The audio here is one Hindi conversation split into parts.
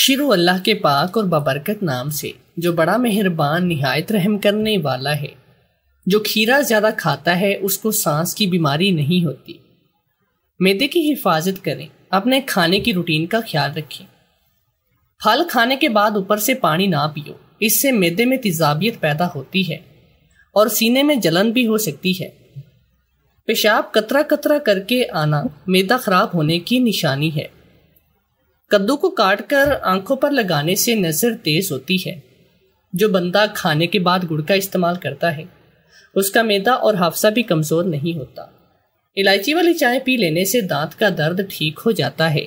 शिरो अल्लाह के पाक और बबरकत नाम से जो बड़ा मेहरबान नहायत रहम करने वाला है जो खीरा ज़्यादा खाता है उसको सांस की बीमारी नहीं होती मैदे की हिफाजत करें अपने खाने की रूटीन का ख्याल रखें फल खाने के बाद ऊपर से पानी ना पियो इससे मैदे में तेजाबियत पैदा होती है और सीने में जलन भी हो सकती है पेशाब कतरा कतरा करके आना मैदा ख़राब होने की निशानी है कद्दू को काटकर आंखों पर लगाने से नज़र तेज होती है जो बंदा खाने के बाद गुड़ का इस्तेमाल करता है उसका मैदा और हाफसा भी कमज़ोर नहीं होता इलायची वाली चाय पी लेने से दांत का दर्द ठीक हो जाता है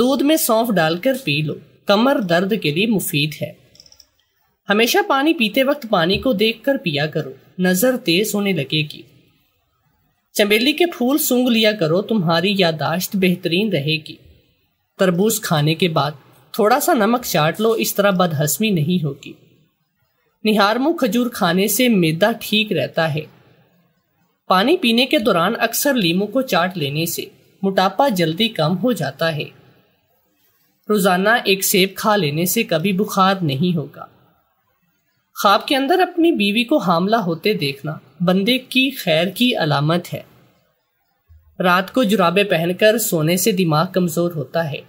दूध में सौंफ डालकर पी लो कमर दर्द के लिए मुफीद है हमेशा पानी पीते वक्त पानी को देखकर पिया करो नज़र तेज होने लगेगी चमेली के फूल सूंघ लिया करो तुम्हारी यादाश्त बेहतरीन रहेगी तरबूज खाने के बाद थोड़ा सा नमक चाट लो इस तरह बदहसमी नहीं होगी मुँह खजूर खाने से मैदा ठीक रहता है पानी पीने के दौरान अक्सर लीमू को चाट लेने से मोटापा जल्दी कम हो जाता है रोज़ाना एक सेब खा लेने से कभी बुखार नहीं होगा ख्वाब के अंदर अपनी बीवी को हामला होते देखना बंदे की खैर की अलामत है रात को जुराबे पहनकर सोने से दिमाग कमज़ोर होता है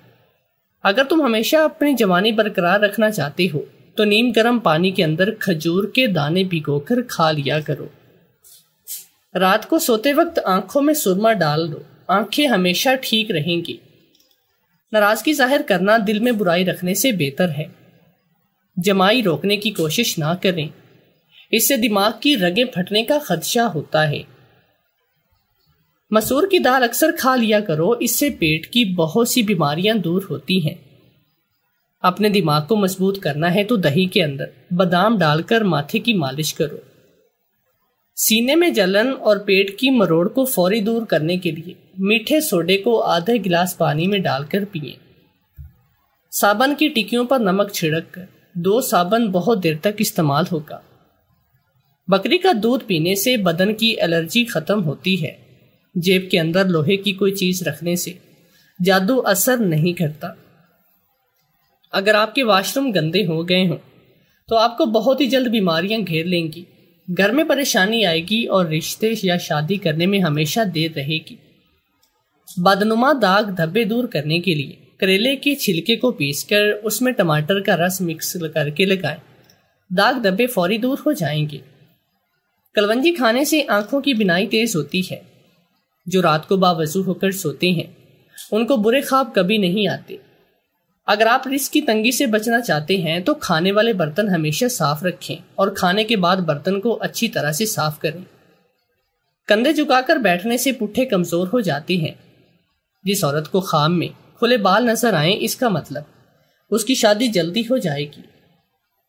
अगर तुम हमेशा अपनी जवानी बरकरार रखना चाहते हो तो नीम गर्म पानी के अंदर खजूर के दाने भिगोकर खा लिया करो रात को सोते वक्त आंखों में सुरमा डाल दो आंखें हमेशा ठीक रहेंगी नाराजगी जाहिर करना दिल में बुराई रखने से बेहतर है जमाई रोकने की कोशिश ना करें इससे दिमाग की रगें फटने का खदशा होता है मसूर की दाल अक्सर खा लिया करो इससे पेट की बहुत सी बीमारियां दूर होती हैं अपने दिमाग को मजबूत करना है तो दही के अंदर बादाम डालकर माथे की मालिश करो सीने में जलन और पेट की मरोड़ को फौरी दूर करने के लिए मीठे सोडे को आधे गिलास पानी में डालकर पिए साबन की टिकियों पर नमक छिड़क कर दो साबन बहुत देर तक इस्तेमाल होगा बकरी का दूध पीने से बदन की एलर्जी खत्म होती है जेब के अंदर लोहे की कोई चीज़ रखने से जादू असर नहीं करता अगर आपके वॉशरूम गंदे हो गए हों तो आपको बहुत ही जल्द बीमारियां घेर लेंगी घर में परेशानी आएगी और रिश्ते या शादी करने में हमेशा देर रहेगी बदनुमा दाग धब्बे दूर करने के लिए करेले के छिलके को पीसकर उसमें टमाटर का रस मिक्स करके लगाएं। दाग धब्बे फौरी दूर हो जाएंगे कलवंजी खाने से आंखों की बिनाई तेज होती है जो रात को बावजू होकर सोते हैं उनको बुरे ख्वाब कभी नहीं आते अगर आप रिस्क की तंगी से बचना चाहते हैं तो खाने वाले बर्तन हमेशा साफ रखें और खाने के बाद बर्तन को अच्छी तरह से साफ करें कंधे झुकाकर बैठने से पुठे कमजोर हो जाते हैं जिस औरत को खाम में खुले बाल नजर आए इसका मतलब उसकी शादी जल्दी हो जाएगी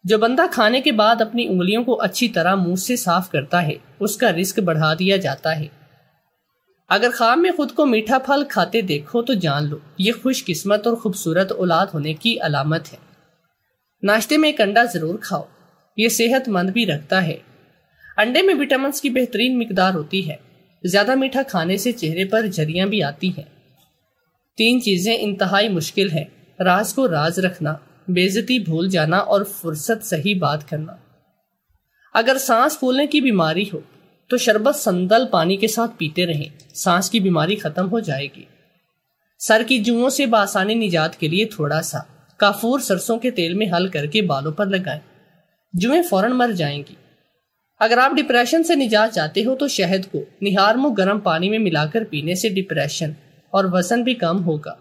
जो बंदा खाने के बाद अपनी उंगलियों को अच्छी तरह मुंह से साफ करता है उसका रिस्क बढ़ा दिया जाता है अगर ख्वाब में खुद को मीठा फल खाते देखो तो जान लो ये खुशकिस्मत और खूबसूरत औलाद होने की अलामत है नाश्ते में एक अंडा ज़रूर खाओ ये सेहतमंद भी रखता है अंडे में विटामिन की बेहतरीन मकदार होती है ज़्यादा मीठा खाने से चेहरे पर झरियाँ भी आती हैं तीन चीज़ें इंतहाई मुश्किल है राज को राज रखना बेजती भूल जाना और फुर्सत सही बात करना अगर सांस फूलने की बीमारी हो तो शरबत संदल पानी के साथ पीते रहें सांस की बीमारी खत्म हो जाएगी सर की जुओं से बासानी निजात के लिए थोड़ा सा काफूर सरसों के तेल में हल करके बालों पर लगाएं जुएं फौरन मर जाएंगी अगर आप डिप्रेशन से निजात चाहते हो तो शहद को निहार मुंह गर्म पानी में मिलाकर पीने से डिप्रेशन और वजन भी कम होगा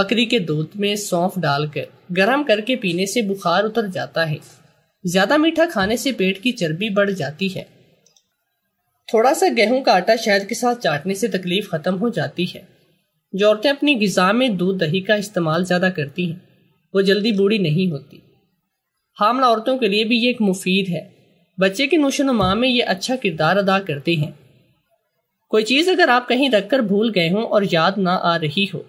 बकरी के दूध में सौंफ डालकर गर्म करके पीने से बुखार उतर जाता है ज़्यादा मीठा खाने से पेट की चर्बी बढ़ जाती है थोड़ा सा गेहूं का आटा शहद के साथ चाटने से तकलीफ ख़त्म हो जाती है जो औरतें अपनी गिजा में दूध दही का इस्तेमाल ज़्यादा करती हैं वो जल्दी बूढ़ी नहीं होती हामला औरतों के लिए भी ये एक मुफीद है बच्चे की नोशनुमा में ये अच्छा किरदार अदा करती हैं कोई चीज़ अगर आप कहीं रखकर भूल गए हों और याद ना आ रही हो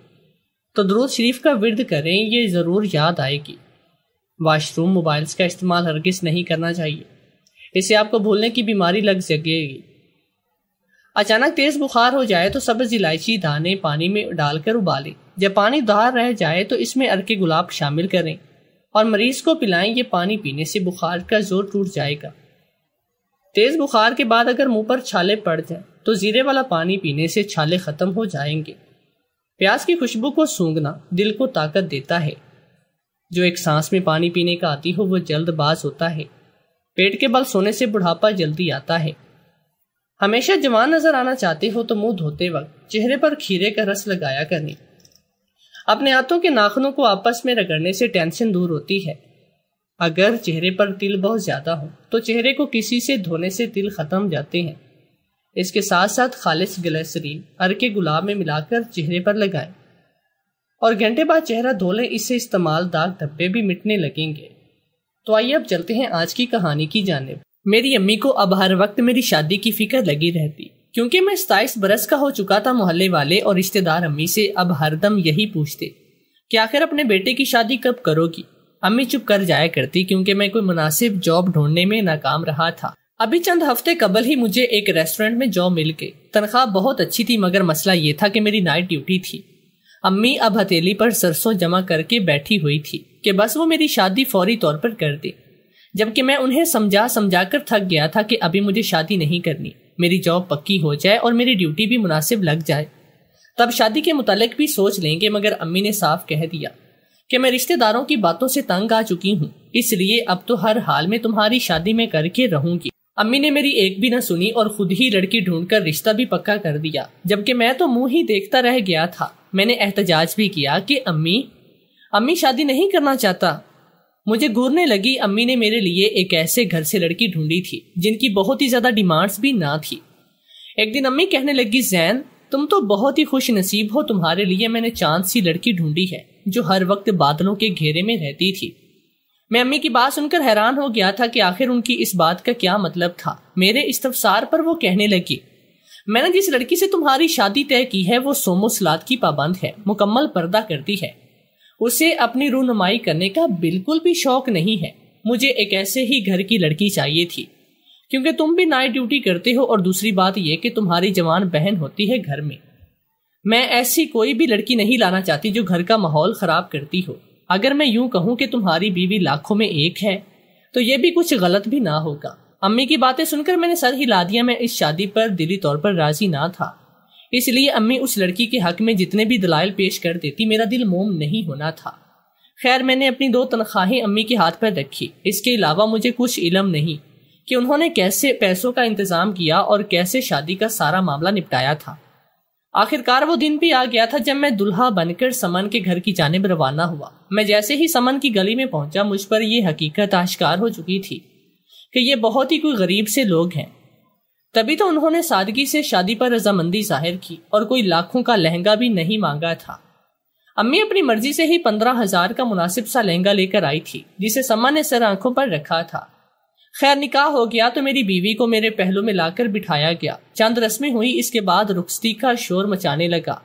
तो दरूद शरीफ का विरद करें ये ज़रूर याद आएगी वाशरूम मोबाइल्स का इस्तेमाल हरगिज़ नहीं करना चाहिए इससे आपको भूलने की बीमारी लग सकेगी अचानक तेज बुखार हो जाए तो सब्ज इलायची दाने पानी में डालकर उबालें जब पानी दार रह जाए तो इसमें अरके गुलाब शामिल करें और मरीज को पिलाएं ये पानी पीने से बुखार का जोर टूट जाएगा तेज बुखार के बाद अगर मुंह पर छाले पड़ जाए तो जीरे वाला पानी पीने से छाले खत्म हो जाएंगे प्याज की खुशबू को सूंघना दिल को ताकत देता है जो एक सांस में पानी पीने का आती हो वह जल्दबाज होता है पेट के बल सोने से बुढ़ापा जल्दी आता है हमेशा जवान नजर आना चाहते हो तो मुंह धोते वक्त चेहरे पर खीरे का रस लगाया करें अपने हाथों के नाखनों को आपस में रगड़ने से टेंशन दूर होती है अगर चेहरे पर तिल बहुत ज्यादा हो तो चेहरे को किसी से धोने से तिल खत्म जाते हैं इसके साथ साथ खालिश ग्लिसरीन अर के गुलाब में मिलाकर चेहरे पर लगाएं और घंटे बाद चेहरा धो लें इससे इस्तेमाल दाग धब्बे भी मिटने लगेंगे तो आइए अब चलते हैं आज की कहानी की जानब मेरी अम्मी को अब हर वक्त मेरी शादी की फिक्र लगी रहती क्योंकि मैं सताईस बरस का हो चुका था मोहल्ले वाले और रिश्तेदार अम्मी से अब हरदम यही पूछते कि आखिर अपने बेटे की शादी कब करोगी अम्मी चुप कर जाया करती क्योंकि मैं कोई मुनासिब जॉब ढूंढने में नाकाम रहा था अभी चंद हफ्ते कबल ही मुझे एक रेस्टोरेंट में जॉब मिल गई तनख्वाह बहुत अच्छी थी मगर मसला ये था कि मेरी नाइट ड्यूटी थी अम्मी अब हथेली पर सरसों जमा करके बैठी हुई थी कि बस वो मेरी शादी फौरी तौर पर कर दी जबकि मैं उन्हें समझा समझा कर थक गया था कि अभी मुझे शादी नहीं करनी मेरी जॉब पक्की हो जाए और मेरी ड्यूटी भी मुनासिब लग जाए तब शादी के मुतालिक भी सोच लेंगे मगर अम्मी ने साफ कह दिया कि मैं रिश्तेदारों की बातों से तंग आ चुकी हूँ इसलिए अब तो हर हाल में तुम्हारी शादी में करके रहूंगी अम्मी ने मेरी एक भी न सुनी और खुद ही लड़की ढूंढकर रिश्ता भी पक्का कर दिया जबकि मैं तो मुंह ही देखता रह गया था मैंने एहतजाज भी किया कि अम्मी अम्मी शादी नहीं करना चाहता मुझे घूरने लगी अम्मी ने मेरे लिए एक ऐसे घर से लड़की ढूंढी थी जिनकी बहुत ही ज़्यादा डिमांड्स भी ना थी एक दिन अम्मी कहने लगी जैन तुम तो बहुत ही खुश नसीब हो तुम्हारे लिए मैंने चांद सी लड़की ढूंढी है जो हर वक्त बादलों के घेरे में रहती थी मैं अम्मी की बात सुनकर हैरान हो गया था कि आखिर उनकी इस बात का क्या मतलब था मेरे इस्तफसार पर वो कहने लगी मैंने जिस लड़की से तुम्हारी शादी तय की है वो सोमो सलाद की पाबंद है मुकम्मल पर्दा करती है उसे अपनी रूनुमाई करने का बिल्कुल भी शौक नहीं है मुझे एक ऐसे ही घर की लड़की चाहिए थी क्योंकि तुम भी नाइट ड्यूटी करते हो और दूसरी बात यह कि तुम्हारी जवान बहन होती है घर में मैं ऐसी कोई भी लड़की नहीं लाना चाहती जो घर का माहौल ख़राब करती हो अगर मैं यूं कहूं कि तुम्हारी बीवी लाखों में एक है तो यह भी कुछ गलत भी ना होगा अम्मी की बातें सुनकर मैंने सर हिला दिया मैं इस शादी पर दिली तौर पर राजी ना था इसलिए अम्मी उस लड़की के हक में जितने भी दलाइल पेश कर देती मेरा दिल मोम नहीं होना था खैर मैंने अपनी दो तनख्वाहें अम्मी के हाथ पर रखी इसके अलावा मुझे कुछ इलम नहीं कि उन्होंने कैसे पैसों का इंतज़ाम किया और कैसे शादी का सारा मामला निपटाया था आखिरकार वो दिन भी आ गया था जब मैं दुल्हा बनकर समन के घर की जानब रवाना हुआ मैं जैसे ही समन की गली में पहुंचा मुझ पर यह हकीकत आश्कार हो चुकी थी कि ये बहुत ही कोई गरीब से लोग हैं तभी तो उन्होंने सादगी से शादी पर रजामंदी जाहिर की और कोई लाखों का लहंगा भी नहीं मांगा था अम्मी अपनी मर्जी से ही पंद्रह हजार का मुनासिब सा लहंगा लेकर आई थी जिसे सम्मा ने सर आंखों पर रखा था खैर निकाह हो गया तो मेरी बीवी को मेरे पहलू में लाकर बिठाया गया चंद रस्में हुई इसके बाद रुखस्ती का शोर मचाने लगा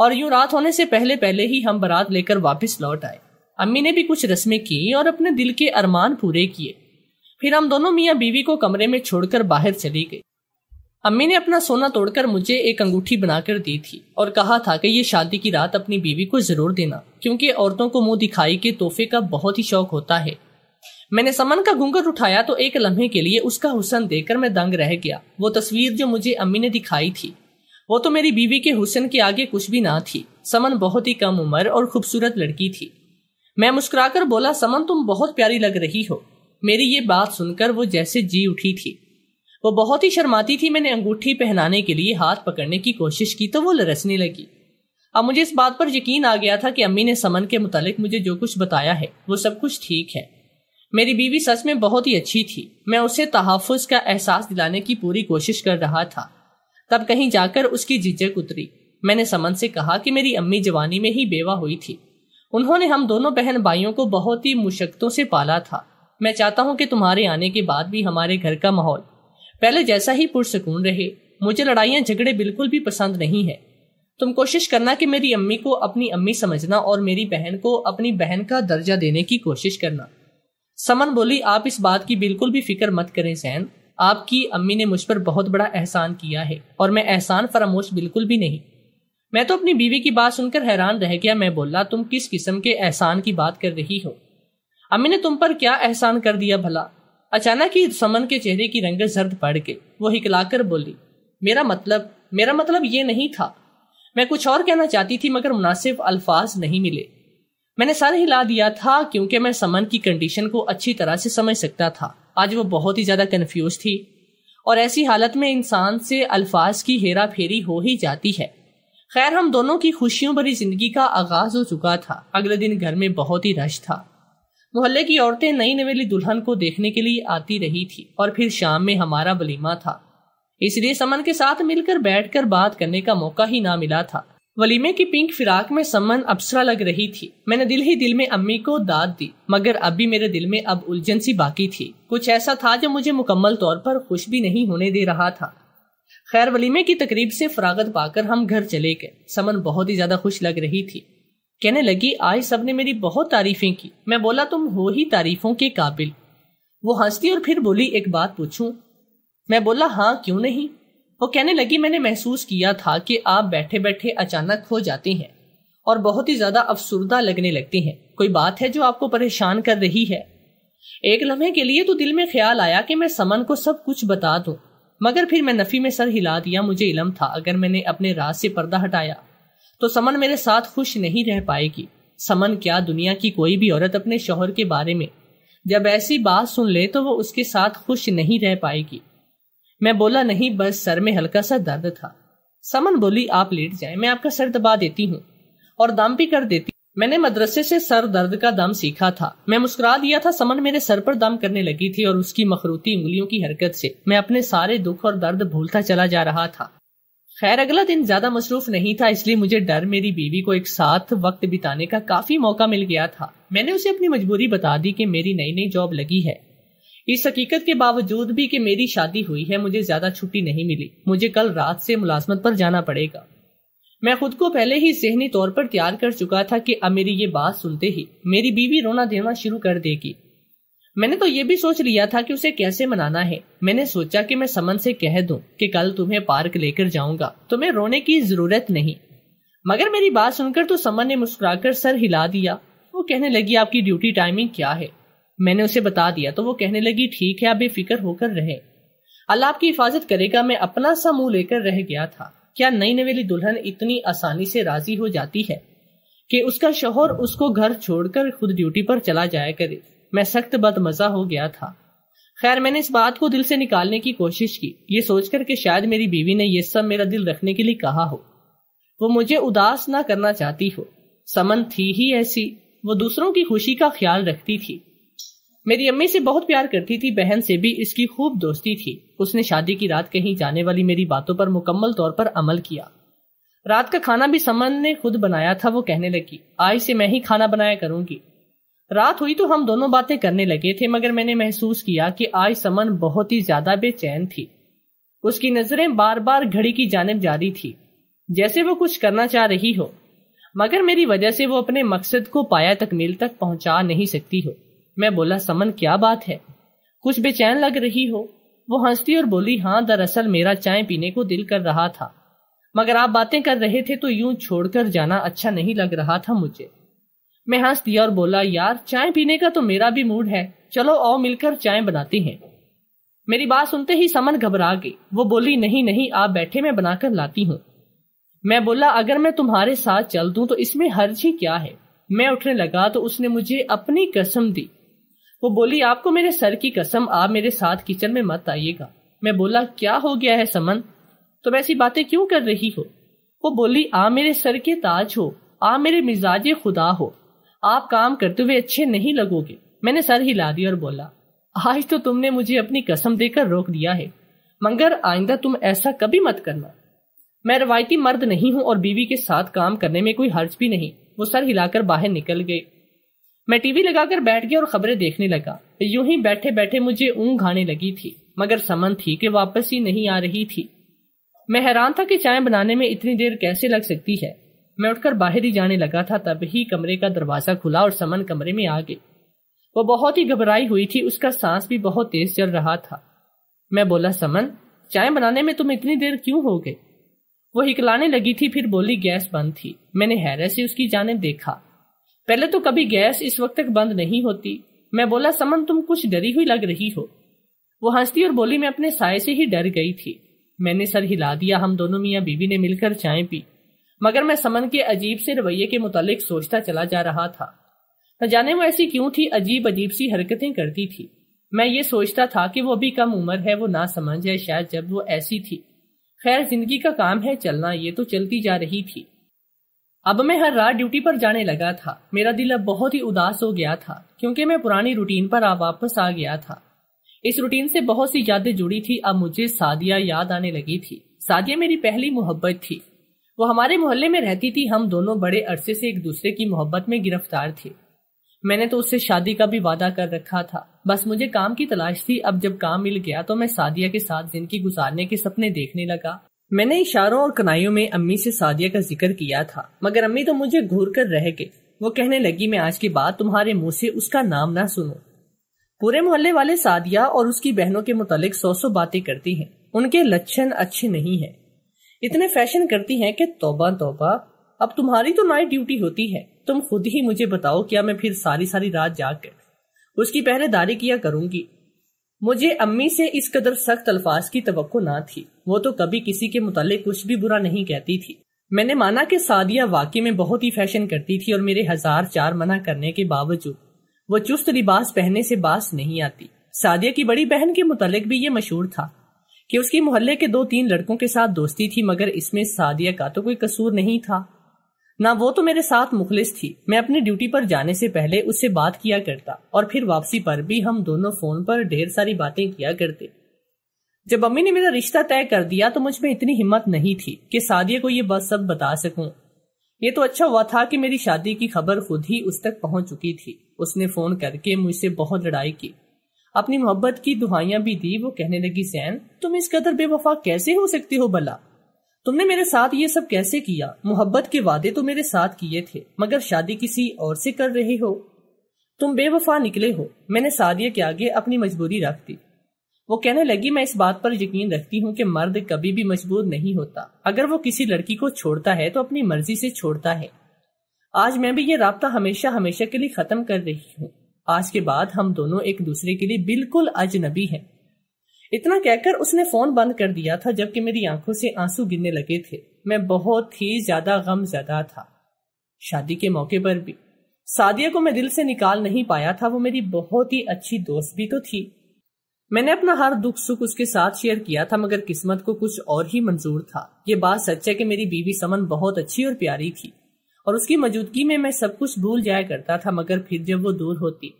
और यूं रात होने से पहले पहले ही हम बारात लेकर वापस लौट आए अम्मी ने भी कुछ रस्में की और अपने दिल के अरमान पूरे किए फिर हम दोनों मियाँ बीवी को कमरे में छोड़कर बाहर चली गई अम्मी ने अपना सोना तोड़कर मुझे एक अंगूठी बनाकर दी थी और कहा था कि ये शादी की रात अपनी बीवी को जरूर देना क्योंकि औरतों को मुंह दिखाई के तोहफे का बहुत ही शौक होता है मैंने समन का घूंघट उठाया तो एक लम्हे के लिए उसका हुसन देकर मैं दंग रह गया वो तस्वीर जो मुझे अम्मी ने दिखाई थी वो तो मेरी बीवी के हुसन के आगे कुछ भी ना थी समन बहुत ही कम उम्र और खूबसूरत लड़की थी मैं मुस्कुराकर बोला समन तुम बहुत प्यारी लग रही हो मेरी ये बात सुनकर वो जैसे जी उठी थी वो बहुत ही शर्माती थी मैंने अंगूठी पहनाने के लिए हाथ पकड़ने की कोशिश की तो वो लरसने लगी अब मुझे इस बात पर यकीन आ गया था कि अम्मी ने समन के मुतालिक मुझे जो कुछ बताया है वो सब कुछ ठीक है मेरी बीवी सच में बहुत ही अच्छी थी मैं उसे तहफ़ का एहसास दिलाने की पूरी कोशिश कर रहा था तब कहीं जाकर उसकी झिझक उतरी मैंने समन से कहा कि मेरी अम्मी जवानी में ही बेवा हुई थी उन्होंने हम दोनों बहन भाइयों को बहुत ही मुशक्तों से पाला था मैं चाहता हूँ कि तुम्हारे आने के बाद भी हमारे घर का माहौल पहले जैसा ही पुरसकून रहे मुझे लड़ाइयाँ झगड़े बिल्कुल भी पसंद नहीं है तुम कोशिश करना कि मेरी अम्मी को अपनी अम्मी समझना और मेरी बहन को अपनी बहन का दर्जा देने की कोशिश करना समन बोली आप इस बात की बिल्कुल भी फिक्र मत करें सैन आपकी अम्मी ने मुझ पर बहुत बड़ा एहसान किया है और मैं एहसान फरामोश बिल्कुल भी नहीं मैं तो अपनी बीवी की बात सुनकर हैरान रह गया मैं बोला तुम किस किस्म के एहसान की बात कर रही हो अम्मी ने तुम पर क्या एहसान कर दिया भला अचानक ही समन के चेहरे की रंग जर्द पड़ गई वो हिकलाकर बोली मेरा मतलब मेरा मतलब ये नहीं था मैं कुछ और कहना चाहती थी मगर मुनासिब अल्फाज नहीं मिले मैंने सर हिला दिया था क्योंकि मैं समन की कंडीशन को अच्छी तरह से समझ सकता था आज वो बहुत ही ज़्यादा कन्फ्यूज थी और ऐसी हालत में इंसान से अल्फाज की हेरा फेरी हो ही जाती है खैर हम दोनों की खुशियों भरी जिंदगी का आगाज हो चुका था अगले दिन घर में बहुत ही रश था मोहल्ले की औरतें नई नवेली दुल्हन को देखने के लिए आती रही थी और फिर शाम में हमारा वलीमा था इसलिए समन के साथ मिलकर बैठकर बात करने का मौका ही ना मिला था वलीमे की पिंक फिराक में समन अप्सरा लग रही थी मैंने दिल ही दिल में अम्मी को दाद दी मगर अब भी मेरे दिल में अब उलझन सी बाकी थी कुछ ऐसा था जो मुझे मुकम्मल तौर पर खुश भी नहीं होने दे रहा था खैर वलीमे की तकरीब से फरागत पाकर हम घर चले गए समन बहुत ही ज्यादा खुश लग रही थी कहने लगी आज सबने मेरी बहुत तारीफें की मैं बोला तुम हो ही तारीफों के काबिल वो हंसती और फिर बोली एक बात पूछूं मैं बोला हाँ क्यों नहीं वो कहने लगी मैंने महसूस किया था कि आप बैठे बैठे अचानक हो जाती हैं और बहुत ही ज्यादा अफसुरदा लगने लगती हैं कोई बात है जो आपको परेशान कर रही है एक लम्हे के लिए तो दिल में ख्याल आया कि मैं समन को सब कुछ बता दूं मगर फिर मैं नफी में सर हिला दिया मुझे इलम था अगर मैंने अपने राज से पर्दा हटाया तो समन मेरे साथ खुश नहीं रह पाएगी समन क्या दुनिया की कोई भी औरत अपने शोहर के बारे में जब ऐसी बात सुन ले तो वो उसके साथ खुश नहीं रह पाएगी मैं बोला नहीं बस सर में हल्का सा दर्द था समन बोली आप लेट जाए मैं आपका सर दबा देती हूँ और दम भी कर देती मैंने मदरसे से सर दर्द का दम सीखा था मैं मुस्कुरा दिया था समन मेरे सर पर दम करने लगी थी और उसकी मखरूती उंगलियों की हरकत से मैं अपने सारे दुख और दर्द भूलता चला जा रहा था खैर अगला दिन ज्यादा मसरूफ नहीं था इसलिए मुझे डर मेरी बीवी को एक साथ वक्त बिताने का काफी मौका मिल गया था मैंने उसे अपनी मजबूरी बता दी कि मेरी नई नई जॉब लगी है इस हकीकत के बावजूद भी कि मेरी शादी हुई है मुझे ज्यादा छुट्टी नहीं मिली मुझे कल रात से मुलाजमत पर जाना पड़ेगा मैं खुद को पहले ही जहनी तौर पर तैयार कर चुका था कि अब मेरी ये बात सुनते ही मेरी बीवी रोना देना शुरू कर देगी मैंने तो ये भी सोच लिया था कि उसे कैसे मनाना है मैंने सोचा कि मैं समन से कह दूं कि कल तुम्हें पार्क लेकर जाऊंगा तुम्हें तो रोने की जरूरत नहीं मगर मेरी बात सुनकर तो समन ने मुस्कुराकर सर हिला दिया वो कहने लगी आपकी ड्यूटी टाइमिंग क्या है मैंने उसे बता दिया तो वो कहने लगी ठीक है आप बेफिक्र होकर रहे अल्लाह आपकी हिफाजत करेगा मैं अपना सा मुंह लेकर रह गया था क्या नई नवेली दुल्हन इतनी आसानी से राजी हो जाती है कि उसका शोहर उसको घर छोड़कर खुद ड्यूटी पर चला जाया करे मैं सख्त बदमजा हो गया था खैर मैंने इस बात को दिल से निकालने की कोशिश की ये सोचकर कि शायद मेरी बीवी ने यह सब मेरा दिल रखने के लिए कहा हो वो मुझे उदास ना करना चाहती हो समन थी ही ऐसी वो दूसरों की खुशी का ख्याल रखती थी मेरी अम्मी से बहुत प्यार करती थी बहन से भी इसकी खूब दोस्ती थी उसने शादी की रात कहीं जाने वाली मेरी बातों पर मुकम्मल तौर पर अमल किया रात का खाना भी समन ने खुद बनाया था वो कहने लगी आज से मैं ही खाना बनाया करूंगी रात हुई तो हम दोनों बातें करने लगे थे मगर मैंने महसूस किया कि आज समन बहुत ही ज्यादा बेचैन थी उसकी नजरें बार बार घड़ी की जानब जा रही थी जैसे वो कुछ करना चाह रही हो मगर मेरी वजह से वो अपने मकसद को पाया तकमील तक पहुंचा नहीं सकती हो मैं बोला समन क्या बात है कुछ बेचैन लग रही हो वो हंसती और बोली हाँ दरअसल मेरा चाय पीने को दिल कर रहा था मगर आप बातें कर रहे थे तो यूं छोड़कर जाना अच्छा नहीं लग रहा था मुझे मैं हंस दिया और बोला यार चाय पीने का तो मेरा भी मूड है चलो आओ मिलकर चाय बनाती हैं मेरी बात सुनते ही समन घबरा गई वो बोली नहीं नहीं आप बैठे मैं बनाकर लाती हूँ मैं बोला अगर मैं तुम्हारे साथ चल दूं तो इसमें हर्ज ही क्या है मैं उठने लगा तो उसने मुझे अपनी कसम दी वो बोली आपको मेरे सर की कसम आप मेरे साथ किचन में मत आइएगा मैं बोला क्या हो गया है समन तुम ऐसी बातें क्यों कर रही हो वो बोली आ मेरे सर के ताज हो आ मेरे मिजाज खुदा हो आप काम करते हुए अच्छे नहीं लगोगे मैंने सर हिला दिया और बोला आज तो तुमने मुझे अपनी कसम देकर रोक दिया है मगर आइंदा तुम ऐसा कभी मत करना मैं रवायती मर्द नहीं हूं और बीवी के साथ काम करने में कोई हर्ज भी नहीं वो सर हिलाकर बाहर निकल गए मैं टीवी लगाकर बैठ गया और खबरें देखने लगा यूं ही बैठे बैठे मुझे ऊँग आने लगी थी मगर समन थी कि वापस ही नहीं आ रही थी मैं हैरान था कि चाय बनाने में इतनी देर कैसे लग सकती है मैं उठकर बाहर ही जाने लगा था तभी कमरे का दरवाजा खुला और समन कमरे में आ गई वो बहुत ही घबराई हुई थी उसका सांस भी बहुत तेज चल रहा था मैं बोला समन चाय बनाने में तुम इतनी देर क्यों हो गए वो हिकलाने लगी थी फिर बोली गैस बंद थी मैंने हैरत से उसकी जाने देखा पहले तो कभी गैस इस वक्त तक बंद नहीं होती मैं बोला समन तुम कुछ डरी हुई लग रही हो वो हंसती और बोली मैं अपने साय से ही डर गई थी मैंने सर हिला दिया हम दोनों मियाँ बीवी ने मिलकर चाय पी मगर मैं समन के अजीब से रवैये के मुतालिक सोचता चला जा रहा था न जाने वो ऐसी क्यों थी अजीब अजीब सी हरकतें करती थी मैं ये सोचता था कि वो अभी कम उम्र है वो ना समझ है शायद जब वो ऐसी थी खैर जिंदगी का काम है चलना ये तो चलती जा रही थी अब मैं हर रात ड्यूटी पर जाने लगा था मेरा दिल अब बहुत ही उदास हो गया था क्योंकि मैं पुरानी रूटीन पर अब वापस आ गया था इस रूटीन से बहुत सी यादें जुड़ी थी अब मुझे सादिया याद आने लगी थी सादिया मेरी पहली मोहब्बत थी वो हमारे मोहल्ले में रहती थी हम दोनों बड़े अरसे से एक दूसरे की मोहब्बत में गिरफ्तार थे मैंने तो उससे शादी का भी वादा कर रखा था बस मुझे काम की तलाश थी अब जब काम मिल गया तो मैं सादिया के साथ जिंदगी गुजारने के सपने देखने लगा मैंने इशारों और कनाइयों में अम्मी से सादिया का जिक्र किया था मगर अम्मी तो मुझे घूर कर रह गए वो कहने लगी मैं आज के बाद तुम्हारे मुंह से उसका नाम ना सुनो पूरे मोहल्ले वाले सादिया और उसकी बहनों के मुतालिक सौ सौ बातें करती हैं उनके लक्षण अच्छे नहीं है इतने फैशन करती हैं कि तोबा तोबा अब तुम्हारी तो नाइट ड्यूटी होती है तुम खुद ही मुझे बताओ क्या मैं फिर सारी सारी रात जाकर उसकी पहरेदारी किया करूंगी मुझे अम्मी से इस कदर सख्त अल्फाज की तो ना थी वो तो कभी किसी के मुतल कुछ भी बुरा नहीं कहती थी मैंने माना कि सादिया वाकई में बहुत ही फैशन करती थी और मेरे हजार चार मना करने के बावजूद वो चुस्त लिबास पहनने से बास नहीं आती सादिया की बड़ी बहन के मुतालिक भी ये मशहूर था कि उसकी मोहल्ले के दो तीन लड़कों के साथ दोस्ती थी मगर इसमें सादिया का तो कोई कसूर नहीं था ना वो तो मेरे साथ मुखलिस थी मैं अपनी ड्यूटी पर जाने से पहले उससे बात किया करता और फिर वापसी पर भी हम दोनों फोन पर ढेर सारी बातें किया करते जब अम्मी ने मेरा रिश्ता तय कर दिया तो मुझ में इतनी हिम्मत नहीं थी कि सादिया को ये बस सब बता सकूं ये तो अच्छा हुआ था कि मेरी शादी की खबर खुद ही उस तक पहुंच चुकी थी उसने फोन करके मुझसे बहुत लड़ाई की अपनी मोहब्बत की दुहाइयां भी दी वो कहने लगी सैन तुम इस कदर बेवफा कैसे हो सकती हो भला तुमने मेरे साथ ये सब कैसे किया मोहब्बत के वादे तो मेरे साथ किए थे मगर शादी किसी और से कर रहे हो तुम बेवफा निकले हो मैंने सादिया के आगे अपनी मजबूरी रख दी वो कहने लगी मैं इस बात पर यकीन रखती हूँ कि मर्द कभी भी मजबूर नहीं होता अगर वो किसी लड़की को छोड़ता है तो अपनी मर्जी से छोड़ता है आज मैं भी ये रबता हमेशा हमेशा के लिए खत्म कर रही हूँ आज के बाद हम दोनों एक दूसरे के लिए बिल्कुल अजनबी हैं इतना कहकर उसने फोन बंद कर दिया था जबकि मेरी आंखों से आंसू गिरने लगे थे मैं बहुत ही ज्यादा गम ज्यादा था शादी के मौके पर भी सादिया को मैं दिल से निकाल नहीं पाया था वो मेरी बहुत ही अच्छी दोस्त भी तो थी मैंने अपना हर दुख सुख उसके साथ शेयर किया था मगर किस्मत को कुछ और ही मंजूर था ये बात सच है कि मेरी बीवी समन बहुत अच्छी और प्यारी थी और उसकी मौजूदगी में मैं सब कुछ भूल जाया करता था मगर फिर जब वो दूर होती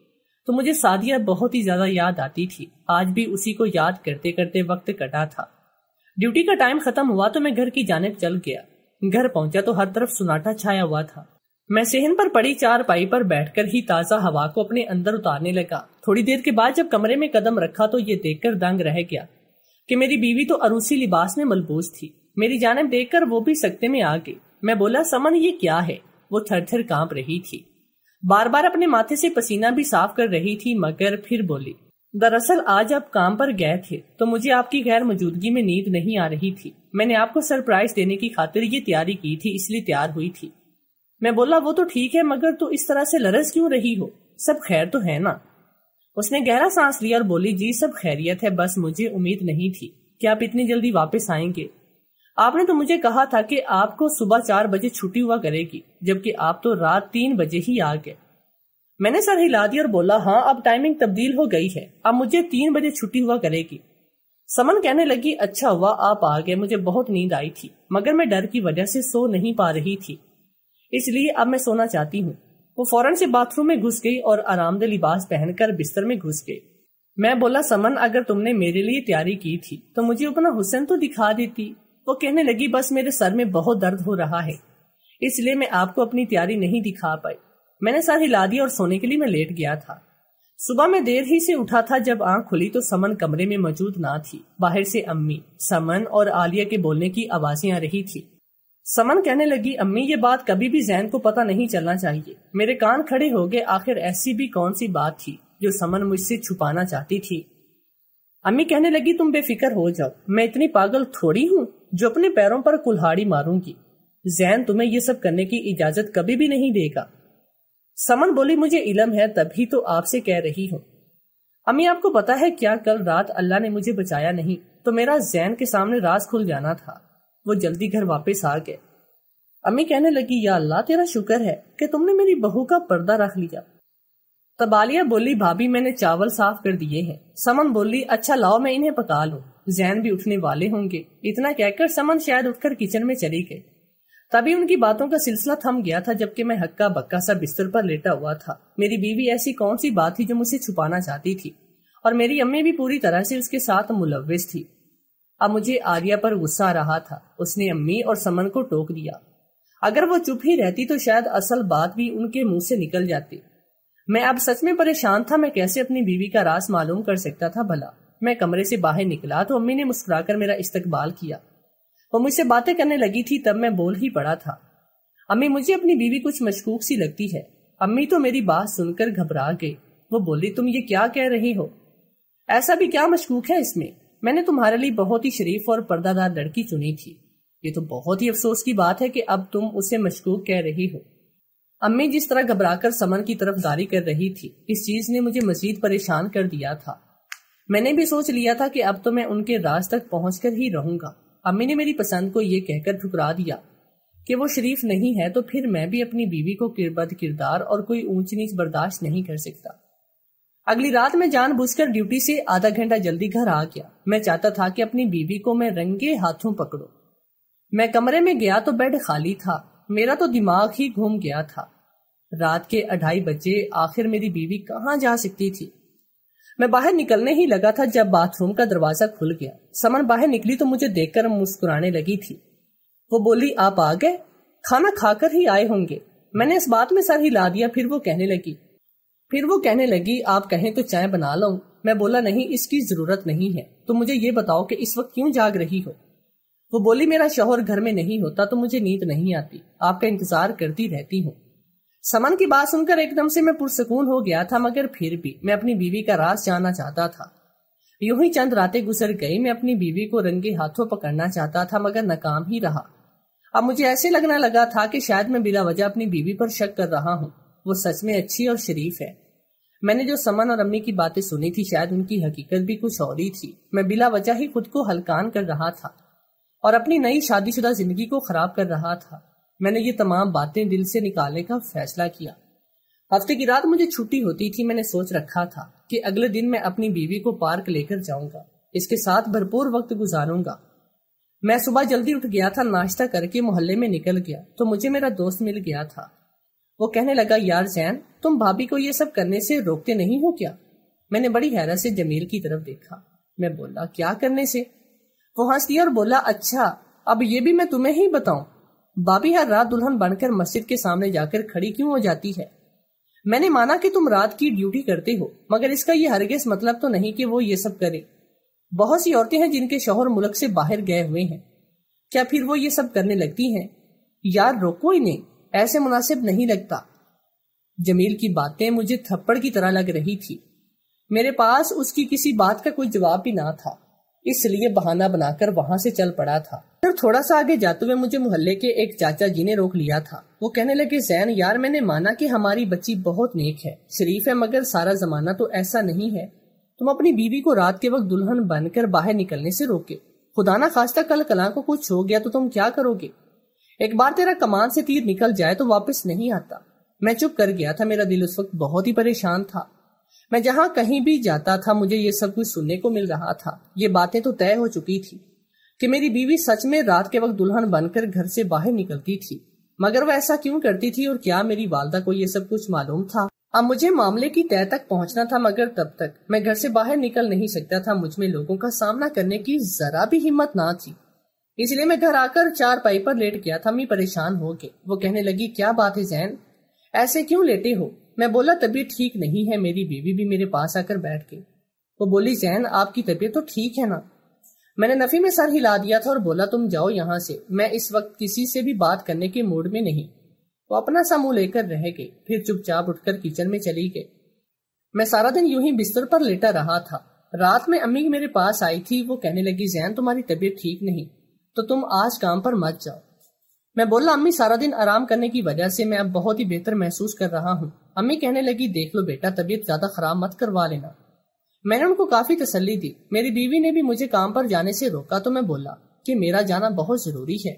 तो मुझे सादिया बहुत ही ज्यादा याद आती थी आज भी उसी को याद करते करते वक्त कटा था ड्यूटी का टाइम खत्म हुआ तो मैं घर की जानब चल गया घर पहुंचा तो हर तरफ सुनाटा छाया हुआ था मैं सेहन पर पड़ी चार पाई पर बैठकर ही ताजा हवा को अपने अंदर उतारने लगा थोड़ी देर के बाद जब कमरे में कदम रखा तो ये देखकर दंग रह गया कि मेरी बीवी तो अरूसी लिबास में मलबूस थी मेरी जानब देखकर वो भी सकते में आ गई मैं बोला समन ये क्या है वो थर थर कांप रही थी बार बार अपने माथे से पसीना भी साफ कर रही थी मगर फिर बोली दरअसल आज आप काम पर गए थे तो मुझे आपकी गैर मौजूदगी में नींद नहीं आ रही थी मैंने आपको सरप्राइज देने की खातिर ये तैयारी की थी इसलिए तैयार हुई थी मैं बोला वो तो ठीक है मगर तू तो इस तरह से लरस क्यों रही हो सब खैर तो है ना उसने गहरा सांस लिया और बोली जी सब खैरियत है बस मुझे उम्मीद नहीं थी कि आप इतनी जल्दी वापस आएंगे आपने तो मुझे कहा था कि आपको सुबह चार बजे छुट्टी हुआ करेगी जबकि आप तो रात तीन बजे ही आ गए मैंने सर हिला दिया और बोला हाँ अब टाइमिंग तब्दील हो गई है अब मुझे तीन बजे छुट्टी हुआ करेगी समन कहने लगी अच्छा हुआ आप आ गए मुझे बहुत नींद आई थी मगर मैं डर की वजह से सो नहीं पा रही थी इसलिए अब मैं सोना चाहती हूँ वो फौरन से बाथरूम में घुस गई और आरामदह लिबास पहनकर बिस्तर में घुस गई मैं बोला समन अगर तुमने मेरे लिए तैयारी की थी तो मुझे अपना हुसन तो दिखा देती वो कहने लगी बस मेरे सर में बहुत दर्द हो रहा है इसलिए मैं आपको अपनी तैयारी नहीं दिखा पाई मैंने सर हिला दिया और सोने के लिए मैं लेट गया था सुबह में देर ही से उठा था जब आंख खुली तो समन कमरे में मौजूद ना थी बाहर से अम्मी समन और आलिया के बोलने की आवाजें आ रही थी समन कहने लगी अम्मी ये बात कभी भी जैन को पता नहीं चलना चाहिए मेरे कान खड़े हो गए आखिर ऐसी भी कौन सी बात थी जो समन मुझसे छुपाना चाहती थी अम्मी कहने लगी तुम बेफिक्र हो जाओ मैं इतनी पागल थोड़ी हूँ जो अपने पैरों पर कुल्हाड़ी मारूंगी जैन तुम्हें यह सब करने की इजाजत कभी भी नहीं देगा समन बोली मुझे इलम है तभी तो आपसे कह रही हूँ अम्मी आपको पता है क्या कल रात अल्लाह ने मुझे बचाया नहीं तो मेरा जैन के सामने राज खुल जाना था वो जल्दी घर वापस आ गए अम्मी कहने लगी या अल्लाह तेरा शुक्र है कि तुमने मेरी बहू का पर्दा रख लिया तबालिया बोली भाभी मैंने चावल साफ कर दिए हैं समन बोली अच्छा लाओ मैं इन्हें पका लूं जैन भी उठने वाले होंगे इतना कहकर समन शायद उठकर किचन में चली गई तभी उनकी बातों का सिलसिला थम गया था जबकि मैं हक्का बक्का सा बिस्तर पर लेटा हुआ था मेरी बीवी ऐसी कौन सी बात थी जो मुझसे छुपाना चाहती थी और मेरी अम्मी भी पूरी तरह से उसके साथ मुलविस थी अब मुझे आर्या पर गुस्सा आ रहा था उसने अम्मी और समन को टोक दिया अगर वो चुप ही रहती तो शायद असल बात भी उनके मुंह से निकल जाती मैं अब सच में परेशान था मैं कैसे अपनी बीवी का रास मालूम कर सकता था भला मैं कमरे से बाहर निकला तो अम्मी ने मुस्कुराकर मेरा इस्तकबाल किया वो मुझसे बातें करने लगी थी तब मैं बोल ही पड़ा था अम्मी मुझे अपनी बीवी कुछ मशकूक सी लगती है अम्मी तो मेरी बात सुनकर घबरा गई वो बोली तुम ये क्या कह रही हो ऐसा भी क्या मशकूक है इसमें मैंने तुम्हारे लिए बहुत ही शरीफ और पर्दादार लड़की चुनी थी ये तो बहुत ही अफसोस की बात है कि अब तुम उसे मशकूक कह रही हो अम्मी जिस तरह घबराकर समन की तरफ जारी कर रही थी इस चीज ने मुझे मजीद परेशान कर दिया था मैंने भी सोच लिया था कि अब तो मैं उनके राज तक पहुँच ही रहूंगा अम्मी ने मेरी पसंद को ये कहकर ठुकरा दिया कि वो शरीफ नहीं है तो फिर मैं भी अपनी बीवी को किरबद किरदार और कोई ऊंच नीच बर्दाश्त नहीं कर सकता अगली रात मैं जानबूझकर ड्यूटी से आधा घंटा जल्दी घर आ गया मैं चाहता था कि अपनी बीवी को मैं रंगे हाथों पकड़ो मैं कमरे में गया तो बेड खाली था मेरा तो दिमाग ही घूम गया था रात के अढ़ाई बजे आखिर मेरी बीवी कहाँ जा सकती थी मैं बाहर निकलने ही लगा था जब बाथरूम का दरवाजा खुल गया समन बाहर निकली तो मुझे देखकर मुस्कुराने लगी थी वो बोली आप आ गए खाना खाकर ही आए होंगे मैंने इस बात में सर हिला दिया फिर वो कहने लगी फिर वो कहने लगी आप कहें तो चाय बना लो मैं बोला नहीं इसकी जरूरत नहीं है तो मुझे ये बताओ कि इस वक्त क्यों जाग रही हो वो बोली मेरा शोहर घर में नहीं होता तो मुझे नींद नहीं आती आपका इंतजार करती रहती हूँ समन की बात सुनकर एकदम से मैं पुरसकून हो गया था मगर फिर भी मैं अपनी बीवी का राज जानना चाहता था यूं ही चंद रातें गुजर गई मैं अपनी बीवी को रंगे हाथों पकड़ना चाहता था मगर नाकाम ही रहा अब मुझे ऐसे लगना लगा था कि शायद मैं बिला वजह अपनी बीवी पर शक कर रहा हूँ वो सच में अच्छी और शरीफ है मैंने जो समन और अम्मी की बातें सुनी थी शायद उनकी हकीकत भी कुछ और ही थी मैं बिला वजह ही खुद को हलकान कर रहा था और अपनी नई शादीशुदा जिंदगी को खराब कर रहा था मैंने ये तमाम बातें दिल से निकालने का फैसला किया हफ्ते की रात मुझे छुट्टी होती थी मैंने सोच रखा था कि अगले दिन मैं अपनी बीवी को पार्क लेकर जाऊंगा इसके साथ भरपूर वक्त गुजारूंगा मैं सुबह जल्दी उठ गया था नाश्ता करके मोहल्ले में निकल गया तो मुझे मेरा दोस्त मिल गया था वो कहने लगा यार जैन तुम भाभी को ये सब करने से रोकते नहीं हो क्या मैंने बड़ी हैरत से जमील की तरफ देखा मैं बोला क्या करने से वो हंस दिया और बोला अच्छा अब ये भी मैं तुम्हें ही बताऊं बाबी हर रात दुल्हन बनकर मस्जिद के सामने जाकर खड़ी क्यों हो जाती है मैंने माना कि तुम रात की ड्यूटी करते हो मगर इसका यह हरगिज मतलब तो नहीं कि वो ये सब करे बहुत सी औरतें हैं जिनके शोहर मुल्क से बाहर गए हुए हैं क्या फिर वो ये सब करने लगती हैं यार रोको इन्हें ऐसे मुनासिब नहीं लगता जमील की बातें मुझे थप्पड़ की तरह लग रही थी मेरे पास उसकी किसी बात का कोई जवाब भी ना था इसलिए बहाना बनाकर वहां से चल पड़ा था फिर थोड़ा सा आगे जाते हुए मुझे मोहल्ले के एक चाचा जी ने रोक लिया था वो कहने लगे जैन यार मैंने माना कि हमारी बच्ची बहुत नेक है शरीफ है मगर सारा जमाना तो ऐसा नहीं है तुम अपनी बीवी को रात के वक्त दुल्हन बनकर बाहर निकलने से रोके खुदा ना खास्ता कल कला को कुछ हो गया तो तुम क्या करोगे एक बार तेरा कमान से तीर निकल जाए तो वापस नहीं आता मैं चुप कर गया था मेरा दिल उस वक्त बहुत ही परेशान था मैं जहां कहीं भी जाता था मुझे ये सब कुछ सुनने को मिल रहा था ये बातें तो तय हो चुकी थी कि मेरी बीवी सच में रात के वक्त दुल्हन बनकर घर से बाहर निकलती थी मगर वह ऐसा क्यों करती थी और क्या मेरी वालदा को ये सब कुछ मालूम था अब मुझे मामले की तय तक पहुंचना था मगर तब तक मैं घर से बाहर निकल नहीं सकता था मुझ में लोगों का सामना करने की जरा भी हिम्मत ना थी इसलिए मैं घर आकर चार पाई पर लेट गया था मैं परेशान हो गए वो कहने लगी क्या बात है जैन ऐसे क्यों लेटे हो मैं बोला तबीयत ठीक नहीं है मेरी बीवी भी मेरे पास आकर बैठ गई वो बोली जैन आपकी तबीयत तो ठीक है ना मैंने नफी में सर हिला दिया था और बोला तुम जाओ यहाँ से मैं इस वक्त किसी से भी बात करने के मूड में नहीं वो अपना सा मुंह लेकर रह गए फिर चुपचाप उठकर किचन में चली गई मैं सारा दिन यूं ही बिस्तर पर लेटा रहा था रात में अम्मी मेरे पास आई थी वो कहने लगी जैन तुम्हारी तबीयत ठीक नहीं तो तुम आज काम पर मत जाओ मैं बोला अम्मी सारा दिन आराम करने की वजह से मैं अब बहुत ही बेहतर महसूस कर रहा हूँ अम्मी कहने लगी देख लो बेटा तबीयत ज्यादा खराब मत करवा लेना मैंने उनको काफी तसल्ली दी मेरी बीवी ने भी मुझे काम पर जाने से रोका तो मैं बोला कि मेरा जाना बहुत जरूरी है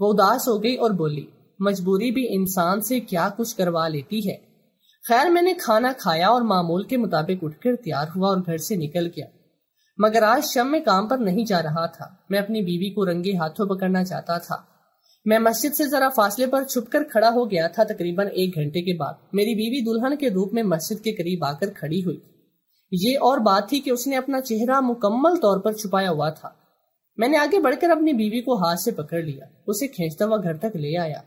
वो उदास हो गई और बोली मजबूरी भी इंसान से क्या कुछ करवा लेती है खैर मैंने खाना खाया और मामूल के मुताबिक उठकर तैयार हुआ और घर से निकल गया मगर आज शम में काम पर नहीं जा रहा था मैं अपनी बीवी को रंगे हाथों पकड़ना चाहता था मैं मस्जिद से जरा फासले पर छुपकर खड़ा हो गया था तकरीबन एक घंटे के बाद मेरी बीवी दुल्हन के रूप में मस्जिद के करीब आकर खड़ी हुई ये और बात थी कि उसने अपना चेहरा मुकम्मल तौर पर छुपाया हुआ था मैंने आगे बढ़कर अपनी बीवी को हाथ से पकड़ लिया उसे खींचता हुआ घर तक ले आया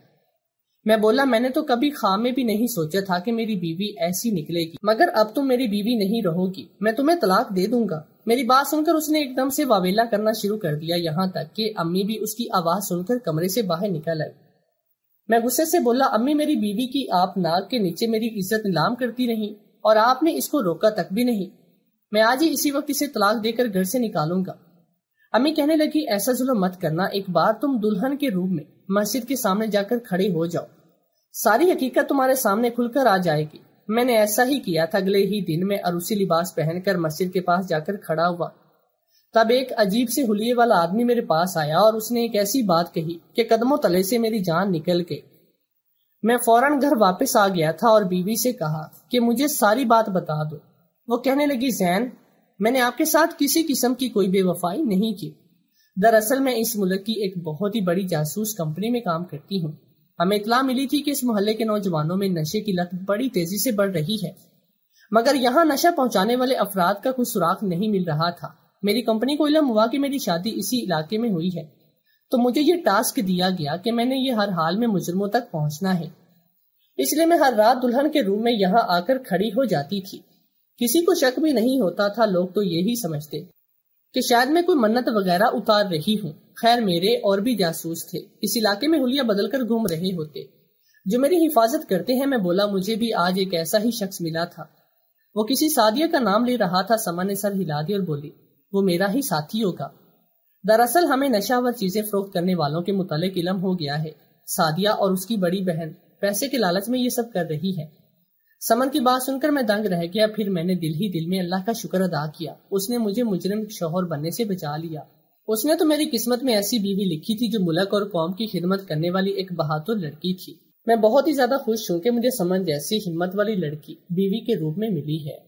मैं बोला मैंने तो कभी खाम में भी नहीं सोचा था कि मेरी बीवी ऐसी निकलेगी मगर अब तुम तो मेरी बीवी नहीं रहोगी मैं तुम्हें तलाक दे दूंगा मेरी बात सुनकर उसने एकदम से वावेला करना शुरू कर दिया यहाँ तक कि अम्मी भी उसकी आवाज सुनकर कमरे से बाहर निकल आई मैं गुस्से से बोला अम्मी मेरी बीवी की आप नाक के नीचे मेरी इज्जत नीलाम करती रही और आपने इसको रोका तक भी नहीं मैं आज ही इसी वक्त इसे तलाक देकर घर से निकालूंगा अम्मी कहने लगी ऐसा जुल्म मत करना एक बार तुम दुल्हन के रूप में मस्जिद के सामने जाकर खड़े हो जाओ सारी हकीकत तुम्हारे सामने खुलकर आ जाएगी मैंने ऐसा ही किया था अगले ही दिन में अरूसी लिबास पहनकर मस्जिद के पास जाकर खड़ा हुआ तब एक अजीब से हुलिये वाला आदमी मेरे पास आया और उसने एक ऐसी बात कही कि कदमों तले से मेरी जान निकल गई मैं फौरन घर वापस आ गया था और बीवी से कहा कि मुझे सारी बात बता दो वो कहने लगी जैन मैंने आपके साथ किसी किस्म की कोई बेवफाई नहीं की दरअसल मैं इस मुल्क की एक बहुत ही बड़ी जासूस कंपनी में काम करती हूँ हमें इतला मिली थी कि इस मोहल्ले के नौजवानों में नशे की लत बड़ी तेजी से बढ़ रही है मगर यहाँ नशा पहुंचाने वाले अफराद का कुछ सुराख नहीं मिल रहा था मेरी कंपनी को इलम हुआ कि मेरी शादी इसी इलाके में हुई है तो मुझे ये टास्क दिया गया कि मैंने ये हर हाल में मुजरमों तक पहुंचना है इसलिए मैं हर रात दुल्हन के रूम में यहाँ आकर खड़ी हो जाती थी किसी को शक भी नहीं होता था लोग तो यही समझते कि शायद मैं कोई मन्नत वगैरह उतार रही हूँ खैर मेरे और भी जासूस थे इस इलाके में हुलिया बदलकर घूम रहे होते जो मेरी हिफाजत करते हैं मैं बोला मुझे भी आज एक ऐसा ही शख्स मिला था वो किसी सादिया का नाम ले रहा था समा ने सर हिला दी और बोली वो मेरा ही साथी होगा दरअसल हमें नशा व चीजें फरोख्त करने वालों के मुतालिक इलम हो गया है सादिया और उसकी बड़ी बहन पैसे के लालच में ये सब कर रही है समन की बात सुनकर मैं दंग रह गया फिर मैंने दिल ही दिल में अल्लाह का शुक्र अदा किया उसने मुझे मुजरिम शोहर बनने से बचा लिया उसने तो मेरी किस्मत में ऐसी बीवी लिखी थी जो मुल्क और कौम की खिदमत करने वाली एक बहादुर लड़की थी मैं बहुत ही ज्यादा खुश हूँ कि मुझे समन जैसी हिम्मत वाली लड़की बीवी के रूप में मिली है